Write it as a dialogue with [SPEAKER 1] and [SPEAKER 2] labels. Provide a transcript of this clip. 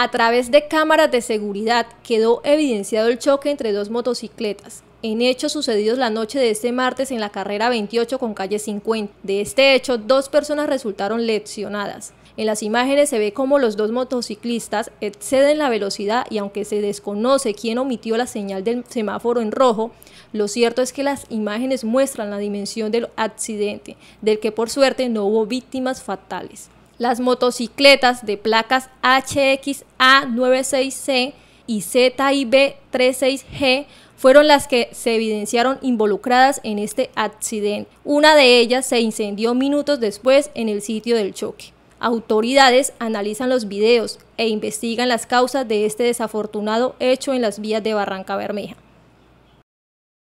[SPEAKER 1] A través de cámaras de seguridad quedó evidenciado el choque entre dos motocicletas, en hechos sucedidos la noche de este martes en la carrera 28 con calle 50. De este hecho, dos personas resultaron lesionadas. En las imágenes se ve cómo los dos motociclistas exceden la velocidad y aunque se desconoce quién omitió la señal del semáforo en rojo, lo cierto es que las imágenes muestran la dimensión del accidente, del que por suerte no hubo víctimas fatales las motocicletas de placas HXA96C y ZIB36G fueron las que se evidenciaron involucradas en este accidente. Una de ellas se incendió minutos después en el sitio del choque. Autoridades analizan los videos e investigan las causas de este desafortunado hecho en las vías de Barranca Bermeja.